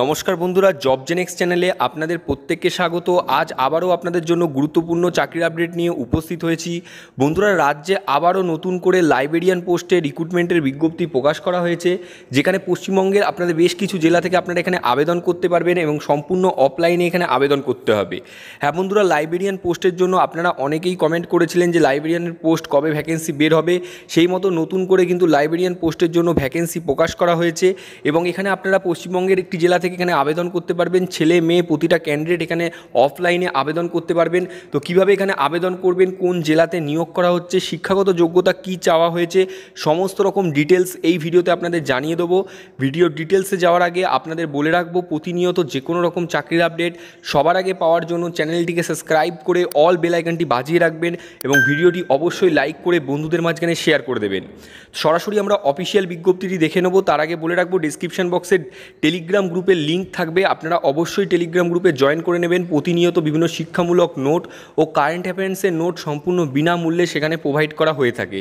নমস্কার বন্ধুরা job Genex চ্যানেলে আপনাদের প্রত্যেককে স্বাগত আজ আবারও আপনাদের জন্য গুরুত্বপূর্ণ চাকরির আপডেট নিয়ে উপস্থিত হয়েছি বন্ধুরা রাজ্যে আবারও নতুন করে লাইব্রেরিয়ান পোস্টে রিক্রুটমেন্টের বিজ্ঞপ্তি প্রকাশ করা হয়েছে যেখানে পশ্চিমবঙ্গের আপনাদের বেশ কিছু জেলা থেকে আপনারা এখানে আবেদন করতে পারবেন এবং সম্পূর্ণ অফলাইনে এখানে আবেদন করতে হবে হ্যাঁ বন্ধুরা লাইব্রেরিয়ান পোস্টের জন্য আপনারা অনেকেই কমেন্ট করেছিলেন যে লাইব্রেরিয়ানের পোস্ট কবে ভ্যাকেন্সি বের হবে সেই মতো নতুন করে কিন্তু লাইব্রেরিয়ান পোস্টের জন্য ভ্যাকেন্সি প্রকাশ করা হয়েছে এবং এখানে আপনারা পশ্চিমবঙ্গের একটি জেলা জেলা থেকে এখানে আবেদন করতে পারবেন ছেলে মেয়ে প্রতিটা ক্যান্ডিডেট এখানে অফলাইনে আবেদন করতে পারবেন তো কিভাবে এখানে আবেদন করবেন কোন জেলাতে নিয়োগ করা হচ্ছে শিক্ষাগত যোগ্যতা কি চাওয়া হয়েছে সমস্ত রকম ডিটেলস এই ভিডিওতে আপনাদের জানিয়ে দেবো ভিডিও ডিটেলসে যাওয়ার আগে আপনাদের বলে রাখবো প্রতিনিয়ত যে কোনো রকম চাকরির আপডেট সবার আগে পাওয়ার জন্য চ্যানেলটিকে সাবস্ক্রাইব করে অল বেলাইকানটি বাজিয়ে রাখবেন এবং ভিডিওটি অবশ্যই লাইক করে বন্ধুদের মাঝখানে শেয়ার করে দেবেন সরাসরি আমরা অফিসিয়াল বিজ্ঞপ্তিটি দেখে নেবো তার আগে বলে রাখবো ডিসক্রিপশান বক্সের টেলিগ্রাম গ্রুপ গ্রুপে লিঙ্ক থাকবে আপনারা অবশ্যই টেলিগ্রাম গ্রুপে জয়েন করে নেবেন প্রতিনিয়ত বিভিন্ন শিক্ষামূলক নোট ও কারেন্ট অ্যাফেয়ার্সের নোট সম্পূর্ণ বিনামূল্যে সেখানে প্রোভাইড করা হয়ে থাকে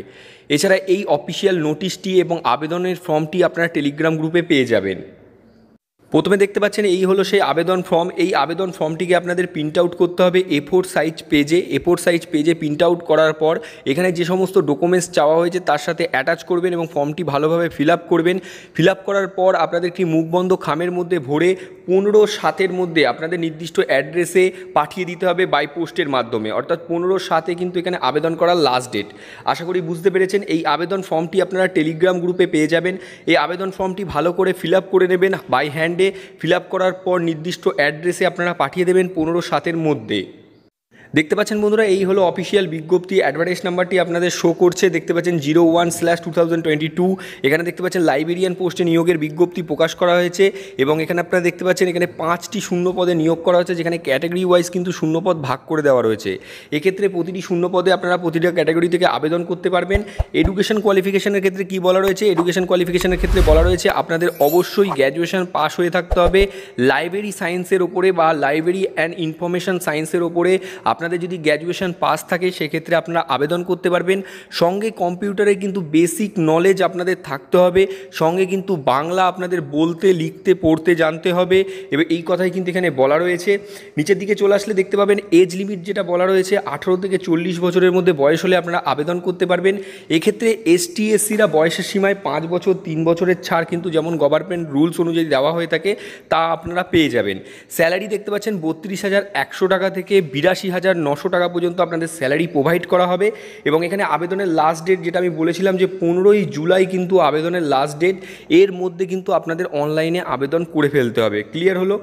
এছাড়া এই অফিসিয়াল নোটিশটি এবং আবেদনের ফর্মটি আপনারা টেলিগ্রাম গ্রুপে পেয়ে যাবেন প্রথমে দেখতে পাচ্ছেন এই হলো সেই আবেদন ফর্ম এই আবেদন ফর্মটিকে আপনাদের প্রিন্ট আউট করতে হবে এ ফোর সাইজ পেজে এ ফোর সাইজ পেজে প্রিন্ট আউট করার পর এখানে যে সমস্ত ডকুমেন্টস চাওয়া হয়েছে তার সাথে অ্যাটাচ করবেন এবং ফর্মটি ভালোভাবে ফিল আপ করবেন ফিল আপ করার পর আপনাদের একটি মুখবন্ধ খামের মধ্যে ভরে পনেরো সাতের মধ্যে আপনাদের নির্দিষ্ট অ্যাড্রেসে পাঠিয়ে দিতে হবে বাই পোস্টের মাধ্যমে অর্থাৎ পনেরো সাতে কিন্তু এখানে আবেদন করার লাস্ট ডেট আশা করি বুঝতে পেরেছেন এই আবেদন ফর্মটি আপনারা টেলিগ্রাম গ্রুপে পেয়ে যাবেন এই আবেদন ফর্মটি ভালো করে ফিল আপ করে নেবেন বাই হ্যান্ডে ফিল করার পর নির্দিষ্ট অ্যাড্রেসে আপনারা পাঠিয়ে দেবেন পনেরো সাতের মধ্যে দেখতে পাচ্ছেন বন্ধুরা এই হলো অফিসিয়াল বিজ্ঞপ্তি অ্যাডভার্টাইজ নাম্বারটি আপনাদের শো করছে দেখতে পাচ্ছেন zero one slash two thousand twenty two এখানে দেখতে পাচ্ছেন লাইব্রেরিয়ান পোস্টে নিয়োগের বিজ্ঞপ্তি প্রকাশ করা হয়েছে এবং এখানে আপনারা দেখতে পাচ্ছেন এখানে পাঁচটি শূন্য পদে নিয়োগ করা হয়েছে যেখানে ক্যাটাগরি ওয়াইজ কিন্তু শূন্য পদ ভাগ করে দেওয়া রয়েছে এক্ষেত্রে প্রতিটি শূন্য পদে আপনারা প্রতিটা ক্যাটাগরি থেকে আবেদন করতে পারবেন এডুকেশন কোয়ালিফিকেশনের ক্ষেত্রে কি বলা রয়েছে এডুকেশন কোয়ালিফিকেশনের ক্ষেত্রে বলা রয়েছে আপনাদের অবশ্যই গ্র্যাজুয়েশন পাস হয়ে থাকতে হবে লাইব্রেরি সায়েন্সের ওপরে বা লাইব্রেরি অ্যান্ড ইনফরমেশন সায়েন্সের ওপরে আপনার আপনাদের যদি গ্র্যাজুয়েশন পাস থাকে সেক্ষেত্রে আপনারা আবেদন করতে পারবেন সঙ্গে কম্পিউটারে কিন্তু বেসিক নলেজ আপনাদের থাকতে হবে সঙ্গে কিন্তু বাংলা আপনাদের বলতে লিখতে পড়তে জানতে হবে এবার এই কথাই কিন্তু এখানে বলা রয়েছে নিচের দিকে চলে আসলে দেখতে পাবেন এজ লিমিট যেটা বলা রয়েছে আঠেরো থেকে চল্লিশ বছরের মধ্যে বয়স হলে আপনারা আবেদন করতে পারবেন এক্ষেত্রে এসটিএসসিরা এসসিরা বয়সের সীমায় পাঁচ বছর তিন বছরের ছাড় কিন্তু যেমন গভর্নমেন্ট রুলস অনুযায়ী দেওয়া হয়ে থাকে তা আপনারা পেয়ে যাবেন স্যালারি দেখতে পাচ্ছেন বত্রিশ হাজার একশো টাকা থেকে বিরাশি হাজার হাজার নশো টাকা পর্যন্ত আপনাদের স্যালারি প্রোভাইড করা হবে এবং এখানে আবেদনের লাস্ট ডেট যেটা আমি বলেছিলাম যে পনেরোই জুলাই কিন্তু আবেদনের লাস্ট ডেট এর মধ্যে কিন্তু আপনাদের অনলাইনে আবেদন করে ফেলতে হবে ক্লিয়ার হলো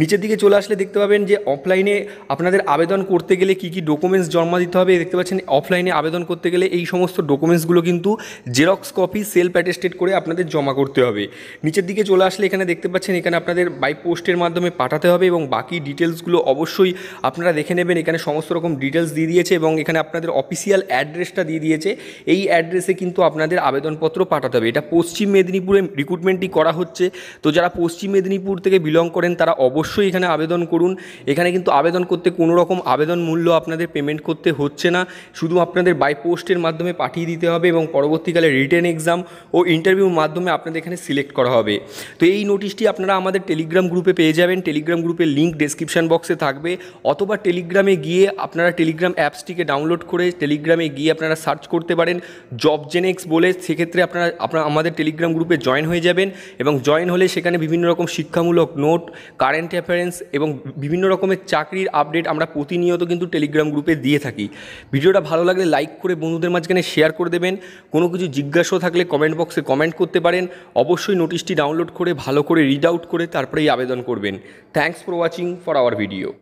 নিচের দিকে চলে আসলে দেখতে পাবেন যে অফলাইনে আপনাদের আবেদন করতে গেলে কি কি ডকুমেন্টস জমা দিতে হবে দেখতে পাচ্ছেন অফলাইনে আবেদন করতে গেলে এই সমস্ত ডকুমেন্টসগুলো কিন্তু জেরক্স কপি সেলফ অ্যাটেস্টেড করে আপনাদের জমা করতে হবে নিচের দিকে চলে আসলে এখানে দেখতে পাচ্ছেন এখানে আপনাদের বাই পোস্টের মাধ্যমে পাঠাতে হবে এবং বাকি ডিটেলসগুলো অবশ্যই আপনারা দেখে নেবেন এখানে সমস্ত রকম ডিটেলস দিয়ে দিয়েছে এবং এখানে আপনাদের অফিসিয়াল অ্যাড্রেসটা দিয়ে দিয়েছে এই অ্যাড্রেসে কিন্তু আপনাদের আবেদনপত্র পাঠাতে হবে এটা পশ্চিম মেদিনীপুরে রিক্রুটমেন্টটি করা হচ্ছে তো যারা পশ্চিম মেদিনীপুর থেকে বিলং করেন তারা অবশ্যই এখানে আবেদন করুন এখানে কিন্তু আবেদন করতে কোনো রকম আবেদন মূল্য আপনাদের পেমেন্ট করতে হচ্ছে না শুধু আপনাদের বাই পোস্টের মাধ্যমে পাঠিয়ে দিতে হবে এবং পরবর্তীকালে রিটেন এক্সাম ও ইন্টারভিউর মাধ্যমে আপনাদের এখানে সিলেক্ট করা হবে তো এই নোটিশটি আপনারা আমাদের টেলিগ্রাম গ্রুপে পেয়ে যাবেন টেলিগ্রাম গ্রুপের লিঙ্ক ডেসক্রিপশান বক্সে থাকবে অথবা টেলিগ্রামে গিয়ে গিয়ে আপনারা টেলিগ্রাম অ্যাপসটিকে ডাউনলোড করে টেলিগ্রামে গিয়ে আপনারা সার্চ করতে পারেন জব জেনেক্স বলে সেক্ষেত্রে আপনারা আপনারা আমাদের টেলিগ্রাম গ্রুপে জয়েন হয়ে যাবেন এবং জয়েন হলে সেখানে বিভিন্ন রকম শিক্ষামূলক নোট কারেন্ট অ্যাফেয়ারেন্স এবং বিভিন্ন রকমের চাকরির আপডেট আমরা প্রতিনিয়ত কিন্তু টেলিগ্রাম গ্রুপে দিয়ে থাকি ভিডিওটা ভালো লাগলে লাইক করে বন্ধুদের মাঝখানে শেয়ার করে দেবেন কোনো কিছু জিজ্ঞাসা থাকলে কমেন্ট বক্সে কমেন্ট করতে পারেন অবশ্যই নোটিশটি ডাউনলোড করে ভালো করে রিড আউট করে তারপরেই আবেদন করবেন thanks for watching for our video